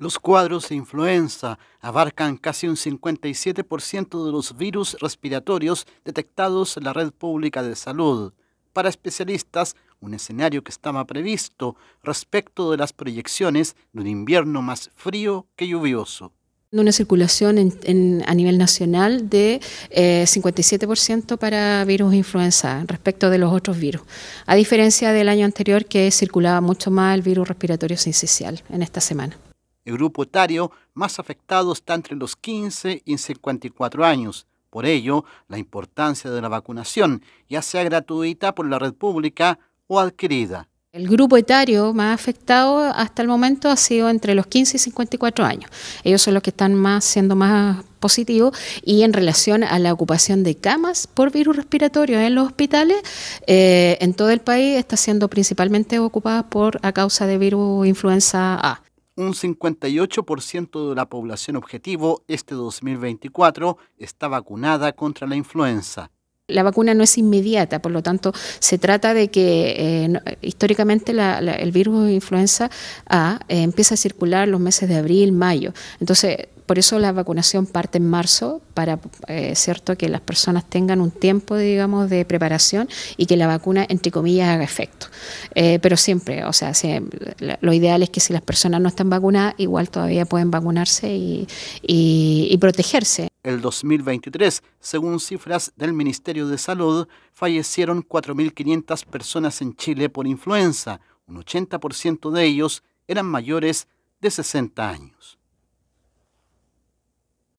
Los cuadros de influenza abarcan casi un 57% de los virus respiratorios detectados en la red pública de salud. Para especialistas, un escenario que estaba previsto respecto de las proyecciones de un invierno más frío que lluvioso una circulación en, a nivel nacional de 57% eh, para virus influenza respecto de los otros virus, a diferencia del año anterior que circulaba mucho más el virus respiratorio sincicial en esta semana. El grupo etario más afectado está entre los 15 y 54 años. Por ello, la importancia de la vacunación, ya sea gratuita por la red pública o adquirida. El grupo etario más afectado hasta el momento ha sido entre los 15 y 54 años. Ellos son los que están siendo más positivos y en relación a la ocupación de camas por virus respiratorio en los hospitales eh, en todo el país está siendo principalmente ocupada por a causa de virus influenza A un 58% de la población objetivo este 2024 está vacunada contra la influenza. La vacuna no es inmediata, por lo tanto, se trata de que eh, históricamente el virus de influenza A eh, empieza a circular los meses de abril, mayo. Entonces, por eso la vacunación parte en marzo, para eh, cierto que las personas tengan un tiempo, digamos, de preparación y que la vacuna, entre comillas, haga efecto. Eh, pero siempre, o sea, lo ideal es que si las personas no están vacunadas, igual todavía pueden vacunarse y, y, y protegerse. El 2023, según cifras del Ministerio de Salud, fallecieron 4.500 personas en Chile por influenza. Un 80% de ellos eran mayores de 60 años.